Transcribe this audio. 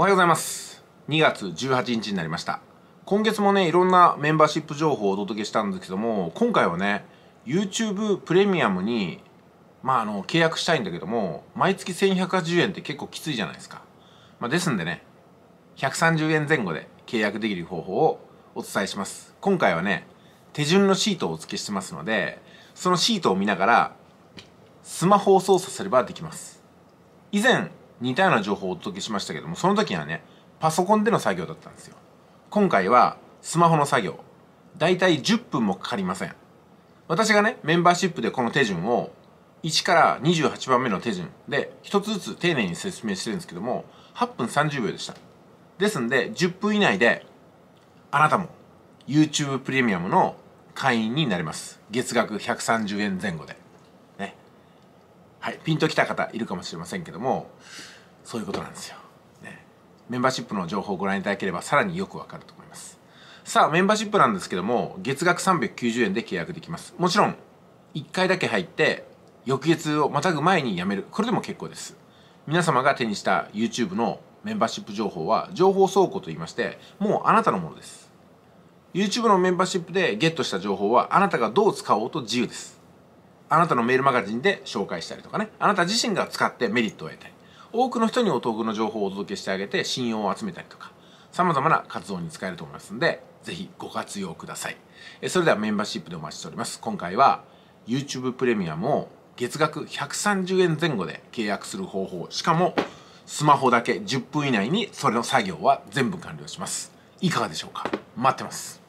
おはようございます2月18日になりました今月もねいろんなメンバーシップ情報をお届けしたんですけども今回はね YouTube プレミアムにまああの契約したいんだけども毎月1180円って結構きついじゃないですか、まあ、ですんでね130円前後で契約できる方法をお伝えします今回はね手順のシートをお付けしてますのでそのシートを見ながらスマホを操作すればできます以前似たような情報をお届けしましたけどもその時はねパソコンでの作業だったんですよ今回はスマホの作業だいたい10分もかかりません私がねメンバーシップでこの手順を1から28番目の手順で1つずつ丁寧に説明してるんですけども8分30秒でしたですんで10分以内であなたも YouTube プレミアムの会員になれます月額130円前後でピンときた方いるかもしれませんけどもそういうことなんですよ、ね、メンバーシップの情報をご覧いただければさらによくわかると思いますさあメンバーシップなんですけども月額390円で契約できますもちろん1回だけ入って翌月をまたぐ前に辞めるこれでも結構です皆様が手にした YouTube のメンバーシップ情報は情報倉庫といいましてもうあなたのものです YouTube のメンバーシップでゲットした情報はあなたがどう使おうと自由ですあなたのメールマガジンで紹介したりとかね、あなた自身が使ってメリットを得たり、多くの人にお得の情報をお届けしてあげて信用を集めたりとか、様々な活動に使えると思いますので、ぜひご活用ください。それではメンバーシップでお待ちしております。今回は YouTube プレミアムを月額130円前後で契約する方法、しかもスマホだけ10分以内にそれの作業は全部完了します。いかがでしょうか待ってます。